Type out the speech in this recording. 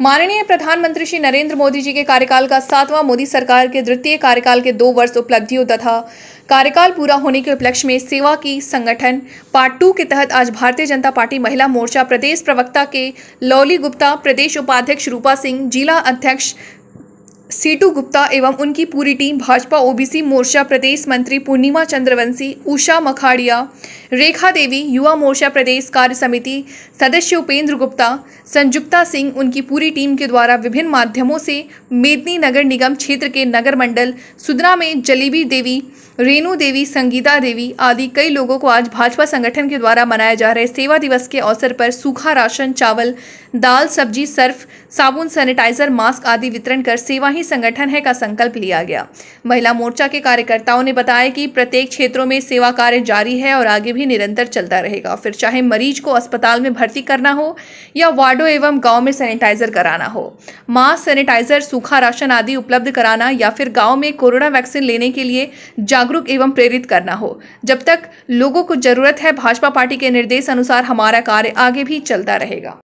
माननीय प्रधानमंत्री श्री नरेंद्र मोदी जी के कार्यकाल का सातवां मोदी सरकार के द्वितीय कार्यकाल के दो वर्ष उपलब्धियों तथा कार्यकाल पूरा होने के उपलक्ष्य में सेवा की संगठन पार्ट टू के तहत आज भारतीय जनता पार्टी महिला मोर्चा प्रदेश प्रवक्ता के लौली गुप्ता प्रदेश उपाध्यक्ष रूपा सिंह जिला अध्यक्ष सीटू गुप्ता एवं उनकी पूरी टीम भाजपा ओबीसी मोर्चा प्रदेश मंत्री पूर्णिमा चंद्रवंशी उषा मखाड़िया रेखा देवी युवा मोर्चा प्रदेश कार्य समिति सदस्य उपेंद्र गुप्ता संजुक्ता सिंह उनकी पूरी टीम के द्वारा विभिन्न माध्यमों से मेदनी नगर निगम क्षेत्र के नगर मंडल सुदना में जलेबी देवी रेणु देवी संगीता देवी आदि कई लोगों को आज भाजपा संगठन के द्वारा मनाया जा रहे सेवा दिवस के अवसर पर सूखा राशन चावल दाल सब्जी सर्फ साबुन सैनिटाइजर मास्क आदि वितरण कर सेवा ही संगठन है का संकल्प लिया गया महिला मोर्चा के कार्यकर्ताओं ने बताया कि प्रत्येक क्षेत्रों में सेवा कार्य जारी है और आगे भी निरंतर चलता रहेगा फिर चाहे मरीज को अस्पताल में भर्ती करना हो या वार्डो एवं गाँव में सैनिटाइजर कराना हो मास्क सैनिटाइजर सूखा राशन आदि उपलब्ध कराना या फिर गाँव में कोरोना वैक्सीन लेने के लिए जागरूक एवं प्रेरित करना हो जब तक लोगों को जरूरत है भाजपा पार्टी के निर्देश अनुसार हमारा कार्य आगे भी चलता रहेगा